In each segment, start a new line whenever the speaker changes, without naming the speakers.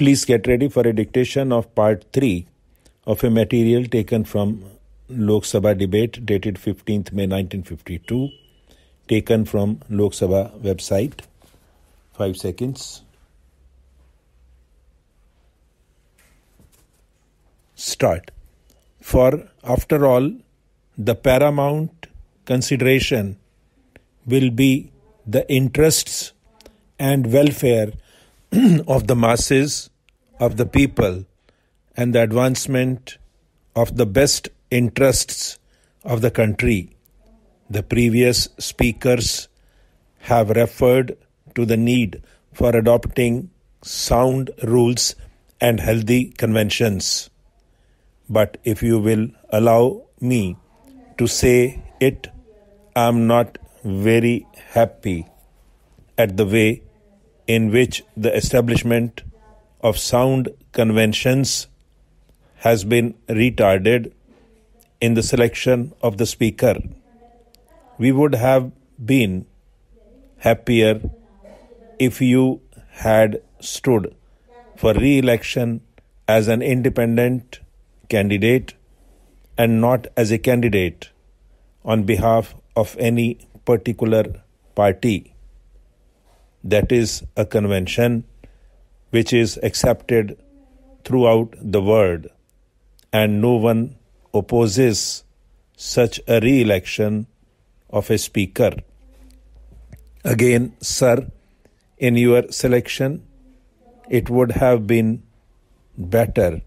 Please get ready for a dictation of part 3 of a material taken from Lok Sabha debate dated 15th May 1952, taken from Lok Sabha website. 5 seconds. Start. For after all, the paramount consideration will be the interests and welfare of the masses, of the people, and the advancement of the best interests of the country. The previous speakers have referred to the need for adopting sound rules and healthy conventions. But if you will allow me to say it, I am not very happy at the way in which the establishment of sound conventions has been retarded in the selection of the speaker. We would have been happier if you had stood for re election as an independent candidate and not as a candidate on behalf of any particular party. That is a convention which is accepted throughout the world, and no one opposes such a re election of a speaker. Again, sir, in your selection, it would have been better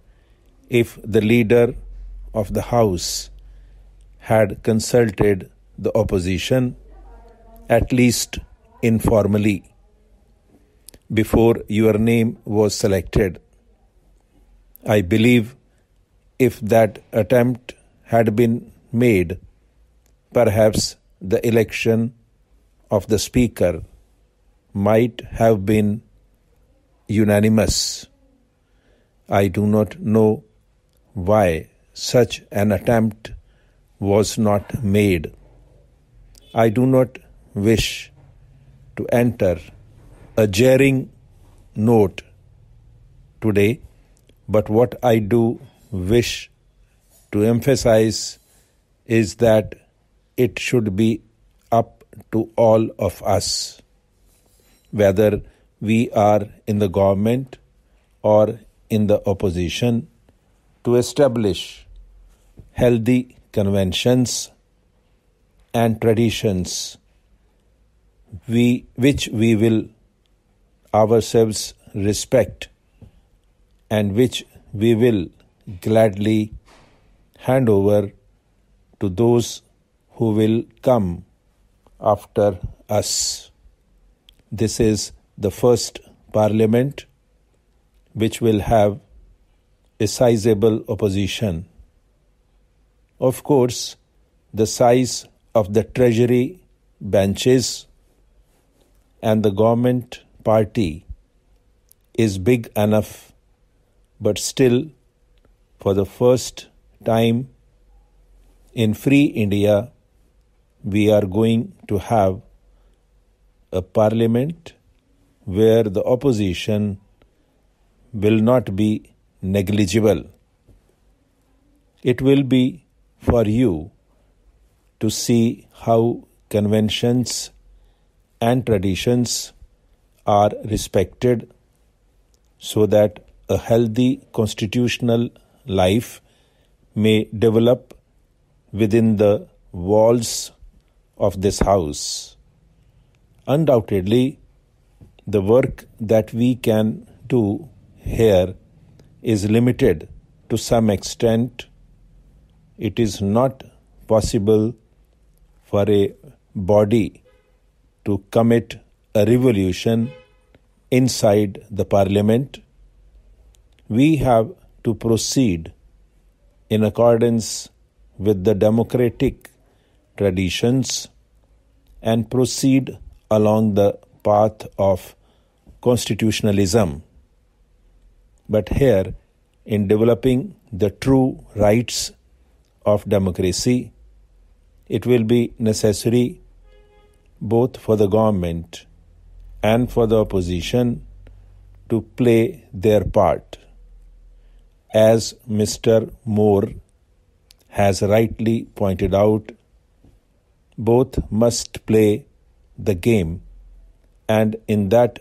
if the leader of the House had consulted the opposition, at least informally before your name was selected. I believe if that attempt had been made, perhaps the election of the Speaker might have been unanimous. I do not know why such an attempt was not made. I do not wish to enter a jarring note today, but what I do wish to emphasize is that it should be up to all of us, whether we are in the government or in the opposition, to establish healthy conventions and traditions we, which we will ourselves respect and which we will gladly hand over to those who will come after us. This is the first parliament which will have a sizable opposition. Of course, the size of the treasury benches and the government party is big enough, but still, for the first time in free India, we are going to have a parliament where the opposition will not be negligible. It will be for you to see how conventions and traditions are respected so that a healthy constitutional life may develop within the walls of this house. Undoubtedly, the work that we can do here is limited to some extent. It is not possible for a body to commit a revolution inside the parliament, we have to proceed in accordance with the democratic traditions and proceed along the path of constitutionalism. But here, in developing the true rights of democracy, it will be necessary both for the government and for the opposition to play their part. As Mr. Moore has rightly pointed out, both must play the game, and in that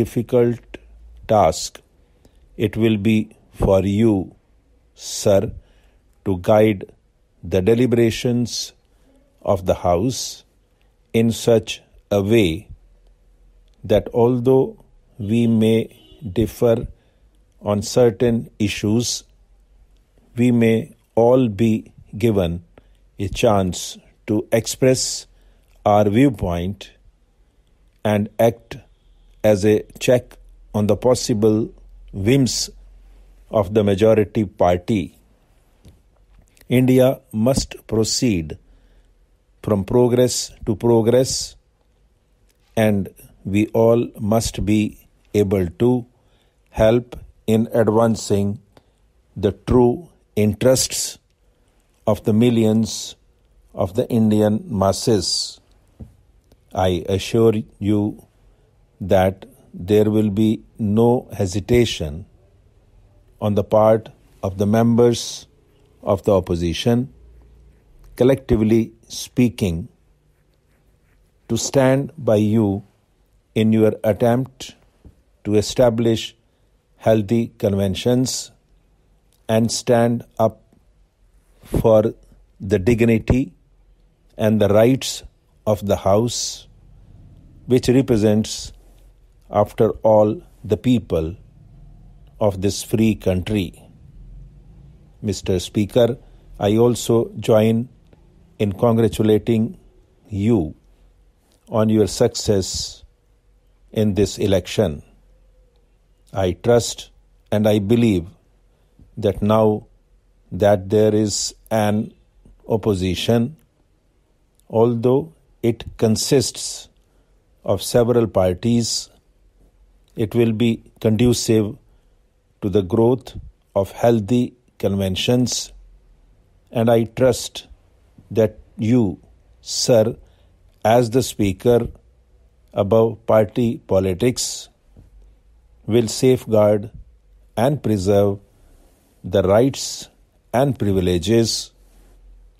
difficult task, it will be for you, sir, to guide the deliberations of the House in such a way that although we may differ on certain issues, we may all be given a chance to express our viewpoint and act as a check on the possible whims of the majority party. India must proceed from progress to progress and we all must be able to help in advancing the true interests of the millions of the Indian masses. I assure you that there will be no hesitation on the part of the members of the opposition, collectively speaking, to stand by you in your attempt to establish healthy conventions and stand up for the dignity and the rights of the house, which represents, after all, the people of this free country. Mr. Speaker, I also join in congratulating you on your success in this election. I trust and I believe that now that there is an opposition, although it consists of several parties, it will be conducive to the growth of healthy conventions. And I trust that you, sir, as the Speaker, above party politics will safeguard and preserve the rights and privileges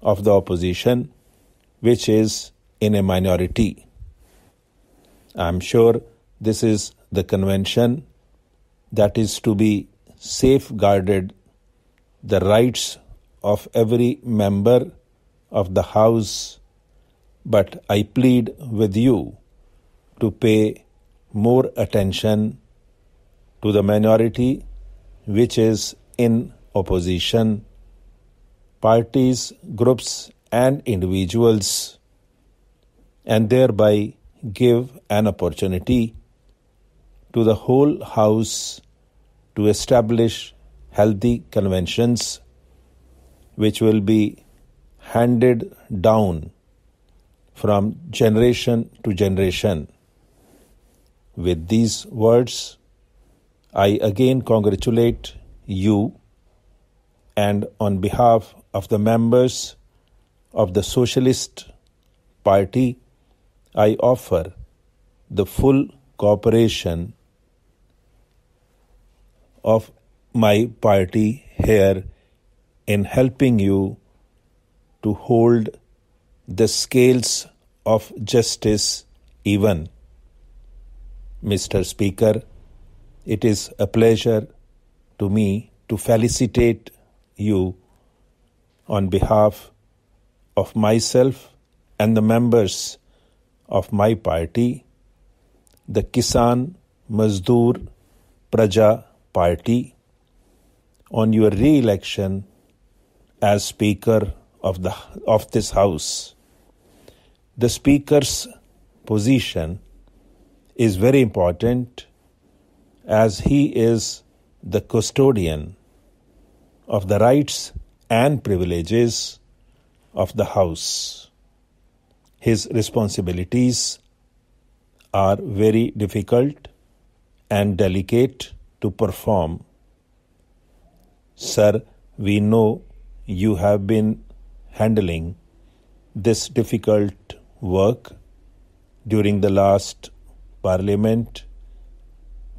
of the opposition, which is in a minority. I am sure this is the convention that is to be safeguarded the rights of every member of the House, but I plead with you to pay more attention to the minority which is in opposition, parties, groups, and individuals, and thereby give an opportunity to the whole House to establish healthy conventions which will be handed down from generation to generation. With these words, I again congratulate you and on behalf of the members of the Socialist Party, I offer the full cooperation of my party here in helping you to hold the scales of justice even. Mr. Speaker. It is a pleasure to me to felicitate you on behalf of myself and the members of my party, the Kisan Mazdoor Praja Party, on your re election as Speaker of, the, of this House. The Speaker's position is very important as he is the custodian of the rights and privileges of the house. His responsibilities are very difficult and delicate to perform. Sir, we know you have been handling this difficult work during the last Parliament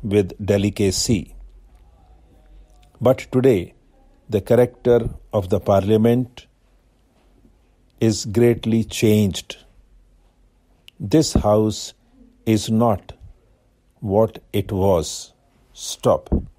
with delicacy. But today, the character of the Parliament is greatly changed. This House is not what it was. Stop.